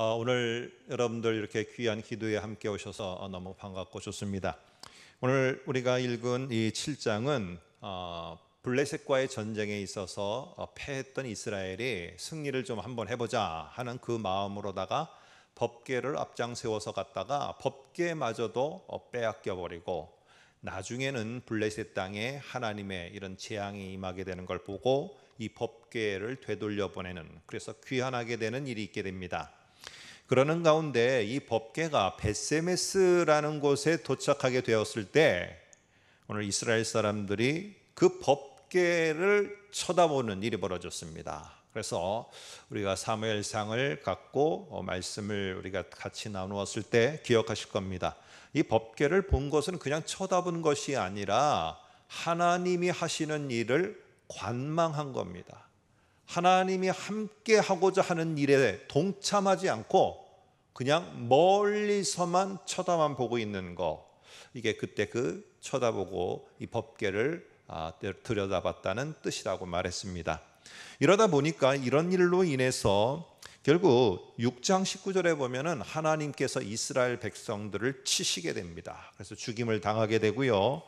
어, 오늘 여러분들 이렇게 귀한 기도에 함께 오셔서 어, 너무 반갑고 좋습니다. 오늘 우리가 읽은 이 7장은 어, 블레셋과의 전쟁에 있어서 패했던 이스라엘이 승리를 좀 한번 해보자 하는 그 마음으로다가 법계를 앞장 세워서 갔다가 법계마저도 빼앗겨 버리고 나중에는 블레셋 땅에 하나님의 이런 재앙이 임하게 되는 걸 보고 이 법계를 되돌려 보내는 그래서 귀환하게 되는 일이 있게 됩니다. 그러는 가운데 이 법계가 베세메스라는 곳에 도착하게 되었을 때 오늘 이스라엘 사람들이 그 법계를 쳐다보는 일이 벌어졌습니다. 그래서 우리가 사무엘상을 갖고 어, 말씀을 우리가 같이 나누었을 때 기억하실 겁니다. 이 법계를 본 것은 그냥 쳐다본 것이 아니라 하나님이 하시는 일을 관망한 겁니다. 하나님이 함께 하고자 하는 일에 동참하지 않고 그냥 멀리서만 쳐다만 보고 있는 거. 이게 그때 그 쳐다보고 이 법계를 아, 들여다봤다는 뜻이라고 말했습니다. 이러다 보니까 이런 일로 인해서 결국 6장 19절에 보면은 하나님께서 이스라엘 백성들을 치시게 됩니다. 그래서 죽임을 당하게 되고요.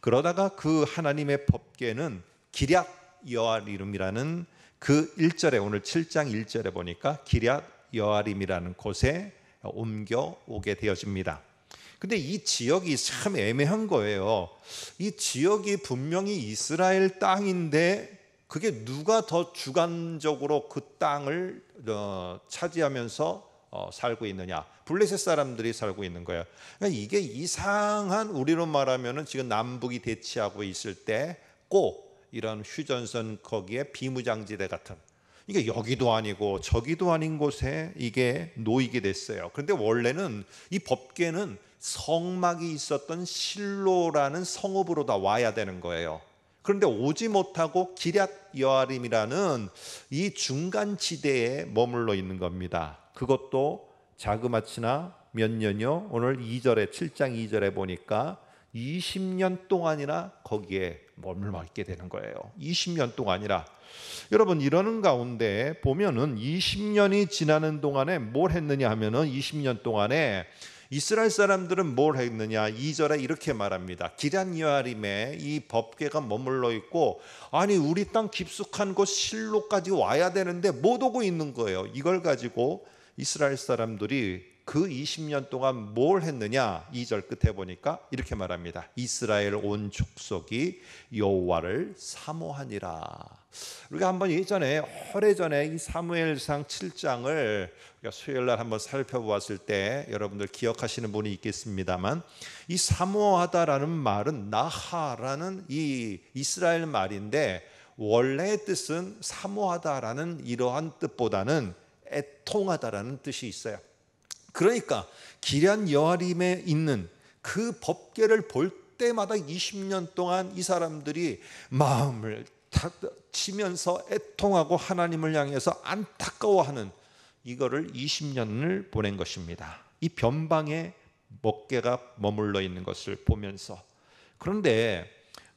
그러다가 그 하나님의 법계는 기략 여아이름이라는 그 1절에 오늘 7장 1절에 보니까 기랴 여아림이라는 곳에 옮겨오게 되어집니다. 근데 이 지역이 참 애매한 거예요. 이 지역이 분명히 이스라엘 땅인데 그게 누가 더 주관적으로 그 땅을 어, 차지하면서 어, 살고 있느냐? 블레셋 사람들이 살고 있는 거예요. 그러니까 이게 이상한 우리로 말하면 지금 남북이 대치하고 있을 때꼭 이런 휴전선 거기에 비무장지대 같은 이게 여기도 아니고 저기도 아닌 곳에 이게 놓이게 됐어요. 그런데 원래는 이 법계는 성막이 있었던 실로라는 성읍으로 다 와야 되는 거예요. 그런데 오지 못하고 기략 여아림이라는 이 중간 지대에 머물러 있는 겁니다. 그것도 자그마치나 몇 년요. 오늘 2절에 7장 2절에 보니까 20년 동안이나 거기에 머물러 있게 되는 거예요. 20년 동안이라. 여러분 이러는 가운데 보면은 20년이 지나는 동안에 뭘 했느냐 하면은 20년 동안에 이스라엘 사람들은 뭘 했느냐? 2절에 이렇게 말합니다. 기란 여아림에 이 법궤가 머물러 있고 아니 우리 땅 깊숙한 곳 실로까지 와야 되는데 못 오고 있는 거예요. 이걸 가지고 이스라엘 사람들이 그 20년 동안 뭘 했느냐? 2절 끝에 보니까 이렇게 말합니다. 이스라엘 온 족속이 여호와를 사모하니라. 우리가 한번 예전에 오래전에 이 사무엘상 7장을 수요일 날 한번 살펴보았을 때 여러분들 기억하시는 분이 있겠습니다만 이 사모하다라는 말은 나하라는 이 이스라엘 말인데 원래 뜻은 사모하다라는 이러한 뜻보다는 애통하다라는 뜻이 있어요. 그러니까 기리여아림에 있는 그 법계를 볼 때마다 20년 동안 이 사람들이 마음을 치면서 애통하고 하나님을 향해서 안타까워하는 이거를 20년을 보낸 것입니다. 이 변방에 먹개가 머물러 있는 것을 보면서 그런데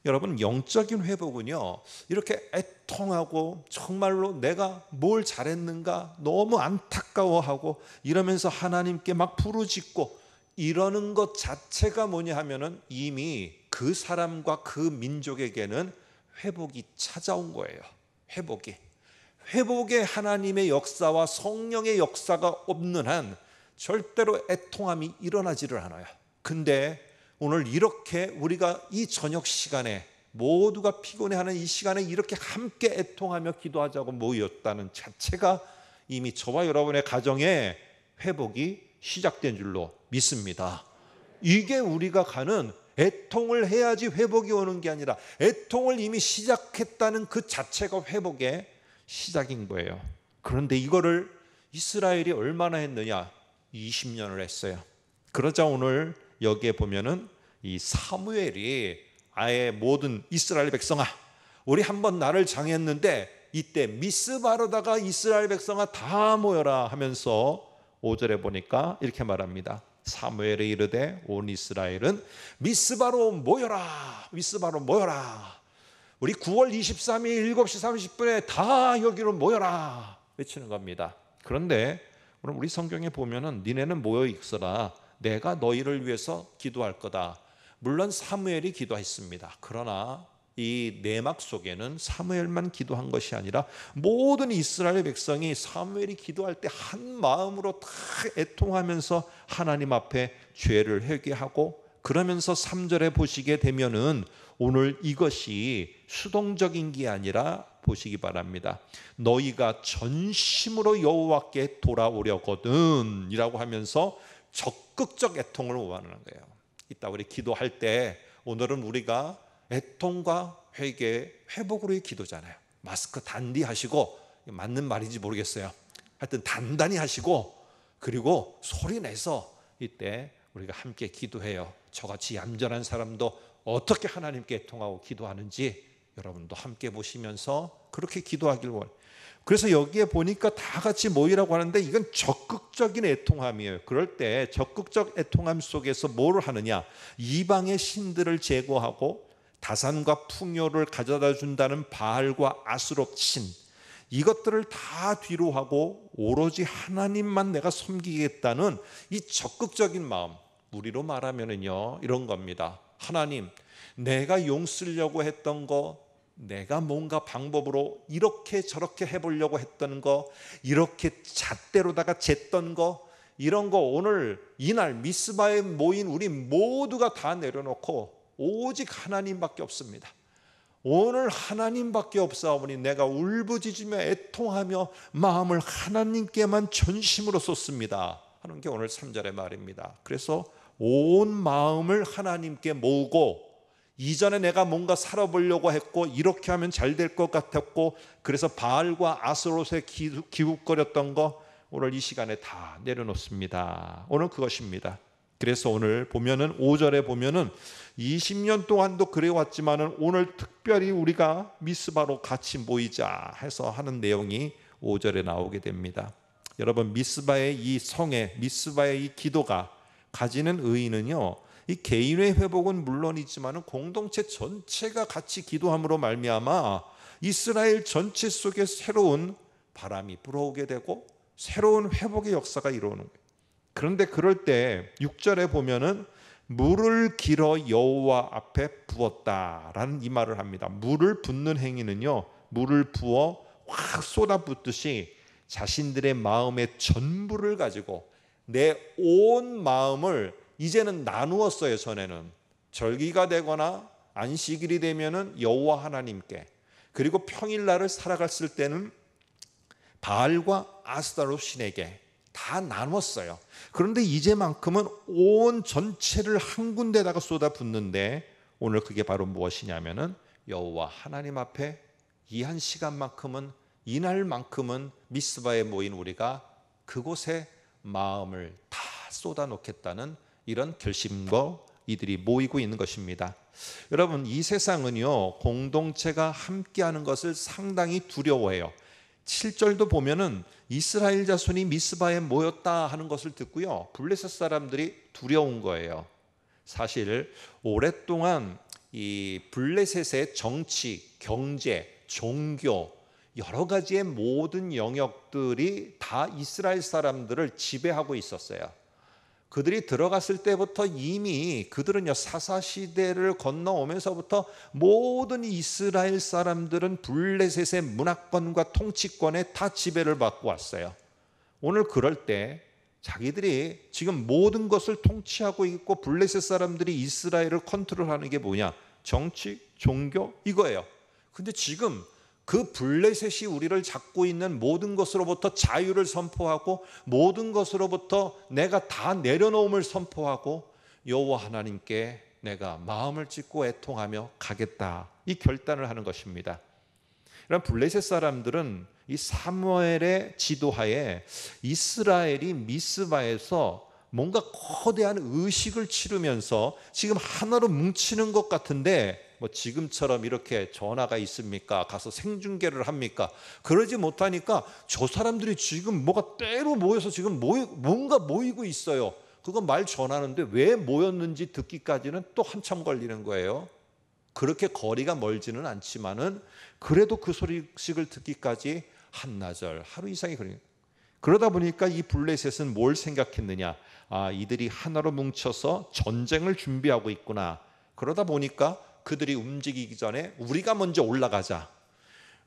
여러분 영적인 회복은요 이렇게 애통하고 정말로 내가 뭘 잘했는가 너무 안타까워하고 이러면서 하나님께 막 부르짖고 이러는 것 자체가 뭐냐 하면은 이미 그 사람과 그 민족에게는 회복이 찾아온 거예요. 회복이 회복의 하나님의 역사와 성령의 역사가 없는 한 절대로 애통함이 일어나지를 않아요. 근데 오늘 이렇게 우리가 이 저녁 시간에 모두가 피곤해하는 이 시간에 이렇게 함께 애통하며 기도하자고 모였다는 자체가 이미 저와 여러분의 가정의 회복이 시작된 줄로 믿습니다. 이게 우리가 가는 애통을 해야지 회복이 오는 게 아니라 애통을 이미 시작했다는 그 자체가 회복의 시작인 거예요. 그런데 이거를 이스라엘이 얼마나 했느냐? 20년을 했어요. 그러자 오늘 여기에 보면은 이 사무엘이 아예 모든 이스라엘 백성아 우리 한 번 나를 장했는데 이때 미스바로다가 이스라엘 백성아 다 모여라 하면서 5절에 보니까 이렇게 말합니다. 사무엘이 이르되 온 이스라엘은 미스바로 모여라. 미스바로 모여라. 우리 9월 23일 7시 30분에 다 여기로 모여라. 외치는 겁니다. 그런데 우리 성경에 보면은 니네는 모여 있어라. 내가 너희를 위해서 기도할 거다. 물론 사무엘이 기도했습니다. 그러나 이 내막 속에는 사무엘만 기도한 것이 아니라 모든 이스라엘 백성이 사무엘이 기도할 때 한 마음으로 다 애통하면서 하나님 앞에 죄를 회개하고 그러면서 3절에 보시게 되면은 오늘 이것이 수동적인 게 아니라 보시기 바랍니다. 너희가 전심으로 여호와께 돌아오려거든이라고 하면서 적극적 애통을 원하는 거예요. 이따 우리 기도할 때 오늘은 우리가 애통과 회개, 회복으로의 기도잖아요. 마스크 단디 하시고 맞는 말인지 모르겠어요. 하여튼 단단히 하시고 그리고 소리 내서 이때 우리가 함께 기도해요. 저같이 얌전한 사람도 어떻게 하나님께 통하고 기도하는지 여러분도 함께 보시면서 그렇게 기도하길 원. 그래서 여기에 보니까 다 같이 모이라고 하는데 이건 적극적인 애통함이에요. 그럴 때 적극적 애통함 속에서 뭘 하느냐? 이방의 신들을 제거하고 다산과 풍요를 가져다 준다는 바알과 아수롭신 이것들을 다 뒤로 하고 오로지 하나님만 내가 섬기겠다는 이 적극적인 마음 우리로 말하면은요 이런 겁니다. 하나님 내가 용 쓰려고 했던 거 내가 뭔가 방법으로 이렇게 저렇게 해보려고 했던 거, 이렇게 잣대로다가 쟀던 거, 이런 거 오늘 이날 미스바에 모인 우리 모두가 다 내려놓고 오직 하나님밖에 없습니다. 오늘 하나님밖에 없사오니 내가 울부짖으며 애통하며 마음을 하나님께만 전심으로 쏟습니다. 하는 게 오늘 3절의 말입니다. 그래서 온 마음을 하나님께 모으고 이전에 내가 뭔가 살아보려고 했고 이렇게 하면 잘 될 것 같았고 그래서 바알과 아스롯에 기웃거렸던 거 오늘 이 시간에 다 내려놓습니다. 오늘 그것입니다. 그래서 오늘 보면은 5절에 보면은 20년 동안도 그래 왔지만은 오늘 특별히 우리가 미스바로 같이 모이자 해서 하는 내용이 5절에 나오게 됩니다. 여러분 미스바의 이 성에 미스바의 이 기도가 가지는 의의는요. 이 개인의 회복은 물론이지만 공동체 전체가 같이 기도함으로 말미암아 이스라엘 전체 속에 새로운 바람이 불어오게 되고 새로운 회복의 역사가 이루어오는 거예요. 그런데 그럴 때 6절에 보면은 물을 길어 여호와 앞에 부었다라는 이 말을 합니다. 물을 붓는 행위는요. 물을 부어 확 쏟아붓듯이 자신들의 마음의 전부를 가지고 내 온 마음을 이제는 나누었어요. 전에는 절기가 되거나 안식일이 되면은 여호와 하나님께 그리고 평일날을 살아갔을 때는 바알과 아스타롯 신에게 다 나눴어요. 그런데 이제만큼은 온 전체를 한 군데다가 쏟아붓는데 오늘 그게 바로 무엇이냐면은 여호와 하나님 앞에 이 한 시간만큼은 이날만큼은 미스바에 모인 우리가 그곳에 마음을 다 쏟아놓겠다는 이런 결심과 이들이 모이고 있는 것입니다. 여러분 이 세상은요 공동체가 함께하는 것을 상당히 두려워해요. 7절도 보면은 이스라엘 자손이 미스바에 모였다 하는 것을 듣고요. 블레셋 사람들이 두려운 거예요. 사실 오랫동안 이 블레셋의 정치, 경제, 종교 여러 가지의 모든 영역들이 다 이스라엘 사람들을 지배하고 있었어요. 그들이 들어갔을 때부터 이미 그들은 사사 시대를 건너오면서부터 모든 이스라엘 사람들은 블레셋의 문화권과 통치권에 다 지배를 받고 왔어요. 오늘 그럴 때 자기들이 지금 모든 것을 통치하고 있고 블레셋 사람들이 이스라엘을 컨트롤하는 게 뭐냐? 정치, 종교 이거예요. 근데 지금 그 블레셋이 우리를 잡고 있는 모든 것으로부터 자유를 선포하고 모든 것으로부터 내가 다 내려놓음을 선포하고 여호와 하나님께 내가 마음을 찢고 애통하며 가겠다 이 결단을 하는 것입니다. 이런 블레셋 사람들은 이 사무엘의 지도하에 이스라엘이 미스바에서 뭔가 거대한 의식을 치르면서 지금 하나로 뭉치는 것 같은데 뭐 지금처럼 이렇게 전화가 있습니까? 가서 생중계를 합니까? 그러지 못하니까 저 사람들이 지금 뭐가 때로 모여서 지금 모이, 뭔가 모이고 있어요. 그거말 전하는데 왜 모였는지 듣기까지는 또 한참 걸리는 거예요. 그렇게 거리가 멀지는 않지만은 그래도 그 소식을 리 듣기까지 한나절, 하루 이상이 걸리요 그러다 보니까 이 블레셋은 뭘 생각했느냐? 아, 이들이 하나로 뭉쳐서 전쟁을 준비하고 있구나. 그러다 보니까 그들이 움직이기 전에 우리가 먼저 올라가자.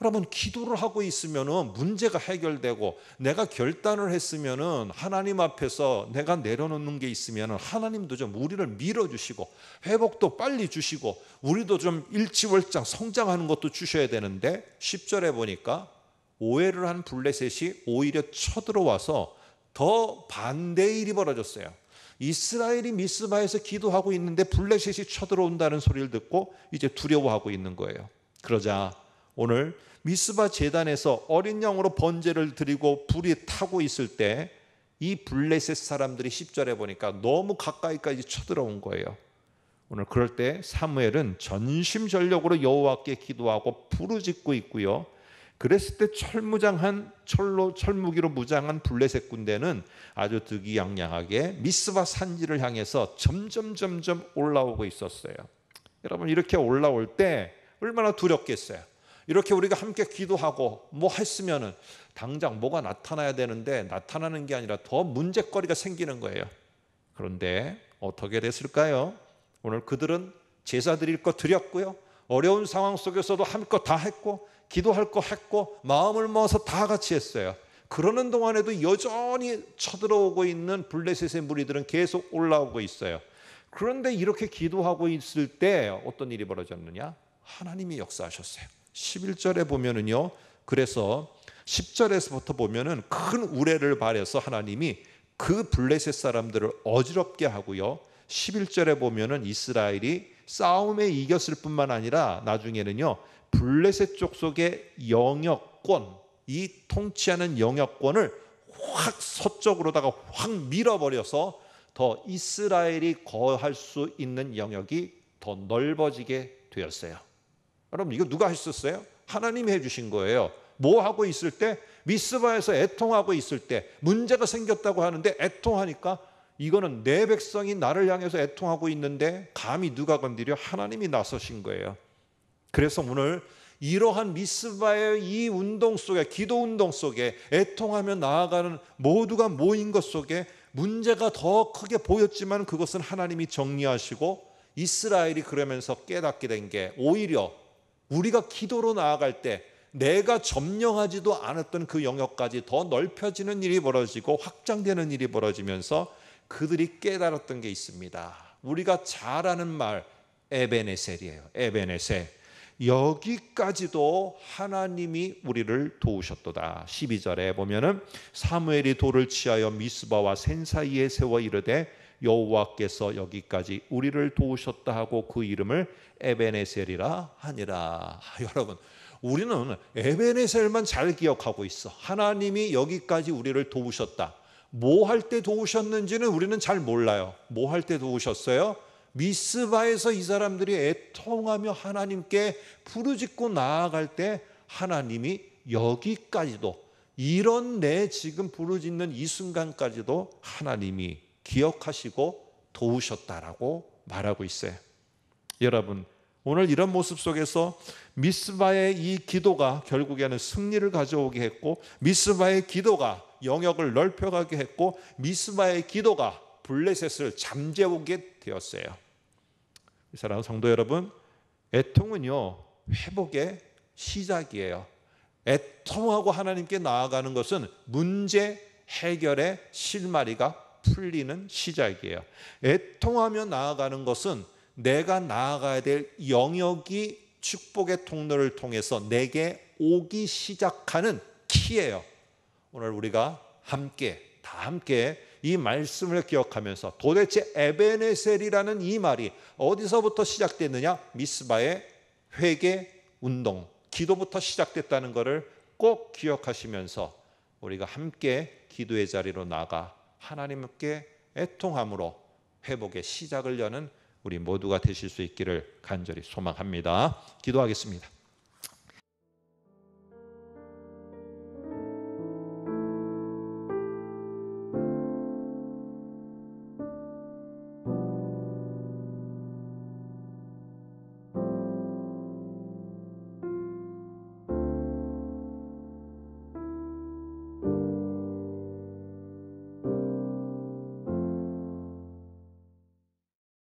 여러분 기도를 하고 있으면 문제가 해결되고 내가 결단을 했으면 하나님 앞에서 내가 내려놓는 게있으면 하나님도 좀 우리를 밀어 주시고 회복도 빨리 주시고 우리도 좀 일치월장 성장하는 것도 주셔야 되는데 10절에 보니까 오해를 한 블레셋이 오히려 쳐들어와서 더 반대의 일이 벌어졌어요. 이스라엘이 미스바에서 기도하고 있는데 블레셋이 쳐들어온다는 소리를 듣고 이제 두려워하고 있는 거예요. 그러자 오늘 미스바 재단에서 어린 양으로 번제를 드리고 불이 타고 있을 때 이 블레셋 사람들이 10절에 보니까 너무 가까이까지 쳐들어온 거예요. 오늘 그럴 때 사무엘은 전심전력으로 여호와께 기도하고 부르짖고 있고요. 그랬을 때 철무장한 철로 철무기로 무장한 블레셋 군대는 아주 득이양양하게 미스바 산지를 향해서 점점 점점 올라오고 있었어요. 여러분 이렇게 올라올 때 얼마나 두렵겠어요. 이렇게 우리가 함께 기도하고 뭐 했으면은 당장 뭐가 나타나야 되는데 나타나는 게 아니라 더 문제거리가 생기는 거예요. 그런데 어떻게 됐을까요? 오늘 그들은 제사 드릴 것 드렸고요. 어려운 상황 속에서도 함껏 다 했고 기도할 거 했고 마음을 모아서 다 같이 했어요. 그러는 동안에도 여전히 쳐들어오고 있는 블레셋의 무리들은 계속 올라오고 있어요. 그런데 이렇게 기도하고 있을 때 어떤 일이 벌어졌느냐? 하나님이 역사하셨어요. 11절에 보면은요. 그래서 10절에서부터 보면은 큰 우레를 발해서 하나님이 그 블레셋 사람들을 어지럽게 하고요. 11절에 보면은 이스라엘이 싸움에 이겼을 뿐만 아니라 나중에는요 블레셋 족속의 영역권 이 통치하는 영역권을 확 서쪽으로다가 확 밀어버려서 더 이스라엘이 거할 수 있는 영역이 더 넓어지게 되었어요. 여러분 이거 누가 했었어요? 하나님이 해주신 거예요. 뭐 하고 있을 때 미스바에서 애통하고 있을 때 문제가 생겼다고 하는데 애통하니까 이거는 내 백성이 나를 향해서 애통하고 있는데 감히 누가 건드려 하나님이 나서신 거예요. 그래서 오늘 이러한 미스바의 이 운동 속에 기도 운동 속에 애통하며 나아가는 모두가 모인 것 속에 문제가 더 크게 보였지만 그것은 하나님이 정리하시고 이스라엘이 그러면서 깨닫게 된 게 오히려 우리가 기도로 나아갈 때 내가 점령하지도 않았던 그 영역까지 더 넓혀지는 일이 벌어지고 확장되는 일이 벌어지면서 그들이 깨달았던 게 있습니다. 우리가 잘 아는 말 에베네셀이에요. 에베네셀. 여기까지도 하나님이 우리를 도우셨도다. 12절에 보면은 사무엘이 돌을 치하여 미스바와 센 사이에 세워 이르되 여호와께서 여기까지 우리를 도우셨다 하고 그 이름을 에베네셀이라 하니라. 여러분, 우리는 에베네셀만 잘 기억하고 있어. 하나님이 여기까지 우리를 도우셨다. 뭐할때 도우셨는지는 우리는 잘 몰라요. 뭐 할 때 도우셨어요? 미스바에서 이 사람들이 애통하며 하나님께 부르짖고 나아갈 때 하나님이 여기까지도 이런 내 지금 부르짖는 이 순간까지도 하나님이 기억하시고 도우셨다라고 말하고 있어요. 여러분, 오늘 이런 모습 속에서 미스바의 이 기도가 결국에는 승리를 가져오게 했고 미스바의 기도가 영역을 넓혀가게 했고 미스바의 기도가 블레셋을 잠재우게 되었어요. 사랑 성도 여러분, 애통은요 회복의 시작이에요. 애통하고 하나님께 나아가는 것은 문제 해결의 실마리가 풀리는 시작이에요. 애통하며 나아가는 것은 내가 나아가야 될 영역이 축복의 통로를 통해서 내게 오기 시작하는 키예요. 오늘 우리가 함께 다 함께 이 말씀을 기억하면서 도대체 에베네셀이라는 이 말이 어디서부터 시작됐느냐? 미스바의 회개 운동, 기도부터 시작됐다는 것을 꼭 기억하시면서 우리가 함께 기도의 자리로 나가 하나님께 애통함으로 회복의 시작을 여는 우리 모두가 되실 수 있기를 간절히 소망합니다. 기도하겠습니다.